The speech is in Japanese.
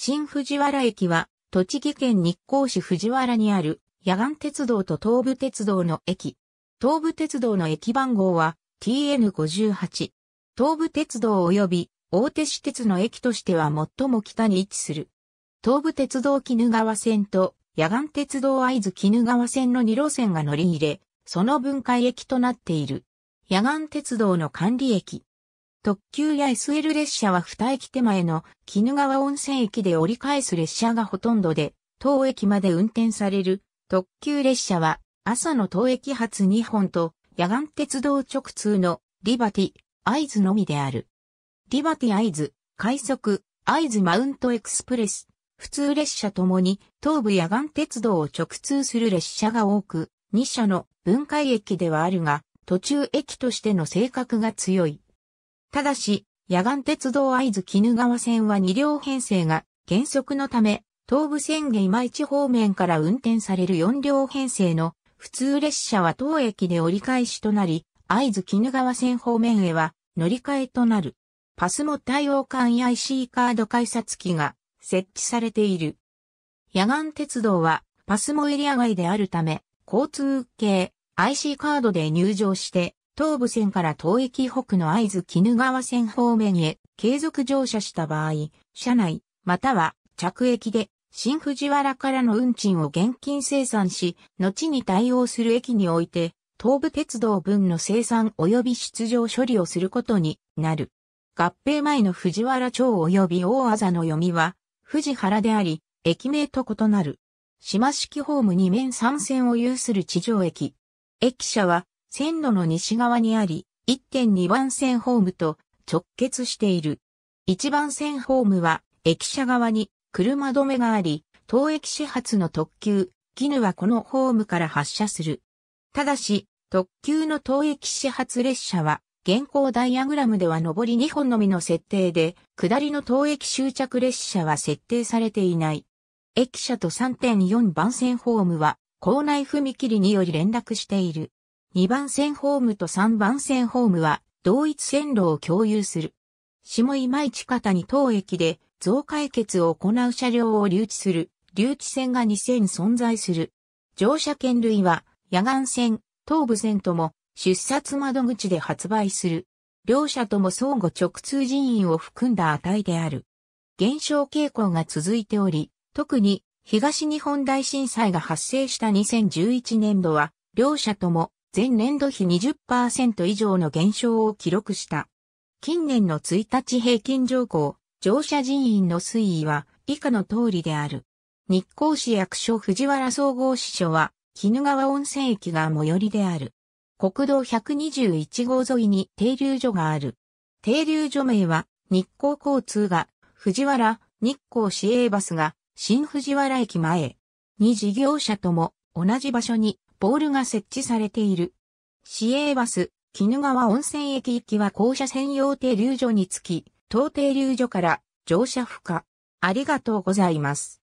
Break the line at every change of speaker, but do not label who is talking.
新藤原駅は、栃木県日光市藤原にある、野岸鉄道と東武鉄道の駅。東武鉄道の駅番号は TN58。東武鉄道及び大手私鉄の駅としては最も北に位置する。東武鉄道絹川線と野岸鉄道会津絹川線の2路線が乗り入れ、その分解駅となっている。野岸鉄道の管理駅。特急や SL 列車は二駅手前の鬼怒川温泉駅で折り返す列車がほとんどで、当駅まで運転される特急列車は朝の当駅発2本と野岸鉄道直通のリバティ、アイズのみである。リバティアイズ、快速、アイズ・マウントエクスプレス、普通列車ともに東部野岸鉄道を直通する列車が多く、2社の分解駅ではあるが、途中駅としての性格が強い。ただし、野岸鉄道会津絹川線は2両編成が原則のため、東武線下今市方面から運転される4両編成の普通列車は当駅で折り返しとなり、会津絹川線方面へは乗り換えとなる。パスも対応間 IC カード改札機が設置されている。野岸鉄道はパスモエリア外であるため、交通系 IC カードで入場して東武線から東駅北の合図絹川線方面へ継続乗車した場合、車内、または着駅で新藤原からの運賃を現金生産し、後に対応する駅において、東武鉄道分の生産及び出場処理をすることになる。合併前の藤原町及び大あざの読みは、藤原であり、駅名と異なる。島式ホーム2面3線を有する地上駅。駅舎は、線路の西側にあり、1.2番線ホームと直結している。1番線ホームは駅舎側に車止めがあり、当駅始発の特急、ギヌはこのホームから発車する。ただし、特急の当駅始発列車は、現行ダイアグラムでは上り2本のみの設定で、下りの当駅終着列車は設定されていない。駅舎と3.4番線ホームは、構内踏切により連絡している。2番線ホームと3番線ホームは同一線路を共有する。下今市方に当駅で増解決を行う車両を留置する留置線が2線存在する。乗車券類は野岸線、東部線とも出札窓口で発売する。両者とも相互直通人員を含んだ値である。減少傾向が続いており、特に東日本大震災が発生した2011年度は、両者とも前年度比20%以上の減少を記録した。近年の1日平均乗降、乗車人員の推移は以下の通りである。日光市役所藤原総合支所は、鬼怒川温泉駅が最寄りである。国道121号沿いに停留所がある。停留所名は、日光交通が、藤原、日光市営バスが、新藤原駅前。二事業者とも同じ場所にポールが設置されている。市営バス、鬼怒川温泉駅行きは校舎専用停留所につき、当停留所から乗車不可。ありがとうございます。